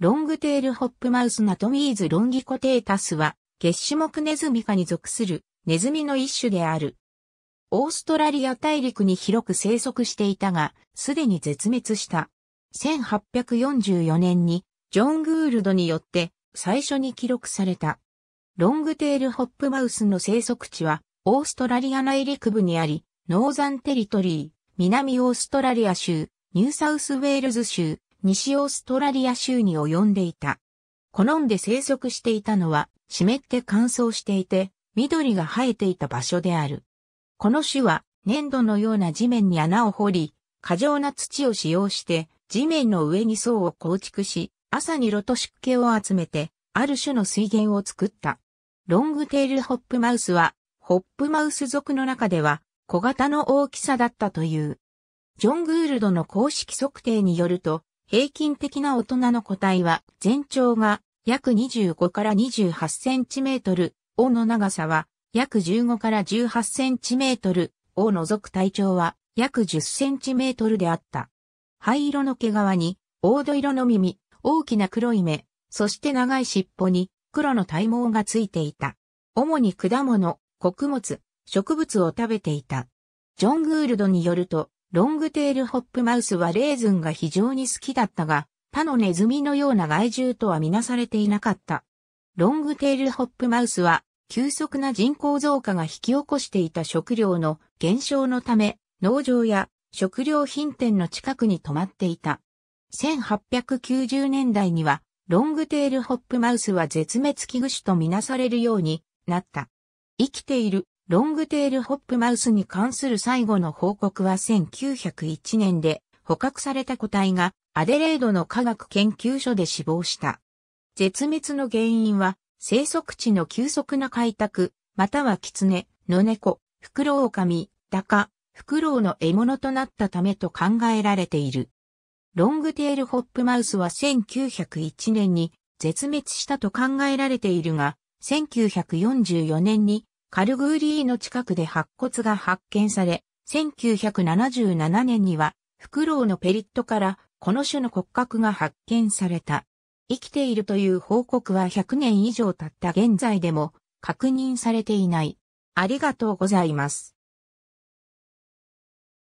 ロングテールホップマウスナトミーズロンギコテータスは、月種目ネズミ科に属するネズミの一種である。オーストラリア大陸に広く生息していたが、すでに絶滅した。1844年に、ジョン・グールドによって最初に記録された。ロングテールホップマウスの生息地は、オーストラリア内陸部にあり、ノーザンテリトリー、南オーストラリア州、ニューサウスウェールズ州、西オーストラリア州に及んでいた。好んで生息していたのは、湿って乾燥していて、緑が生えていた場所である。この種は、粘土のような地面に穴を掘り、過剰な土を使用して、地面の上に層を構築し、朝に露と湿気を集めて、ある種の水源を作った。ロングテールホップマウスは、ホップマウス族の中では、小型の大きさだったという。ジョン・グールドの公式測定によると、平均的な大人の個体は全長が約25から28センチメートル、尾の長さは約15から18センチメートル、尾を除く体長は約10センチメートルであった。灰色の毛皮に、黄土色の耳、大きな黒い目、そして長い尻尾に黒の体毛がついていた。主に果物、穀物、植物を食べていた。ジョン・グールドによると、ロングテールホップマウスはレーズンが非常に好きだったが、他のネズミのような害獣とはみなされていなかった。ロングテールホップマウスは、急速な人口増加が引き起こしていた食料の減少のため、農場や食料品店の近くに泊まっていた。1890年代には、ロングテールホップマウスは絶滅危惧種とみなされるようになった。生きているロングテールホップマウスに関する最後の報告は1901年で捕獲された個体がアデレードの科学研究所で死亡した。絶滅の原因は生息地の急速な開拓、または狐、野猫、フクロオオカミ、ダカ、フクロウの獲物となったためと考えられている。ロングテールホップマウスは1901年に絶滅したと考えられているが、1944年にカルグーリーの近くで白骨が発見され、1977年には、フクロウのペリットから、この種の骨格が発見された。生きているという報告は100年以上経った現在でも確認されていない。ありがとうございます。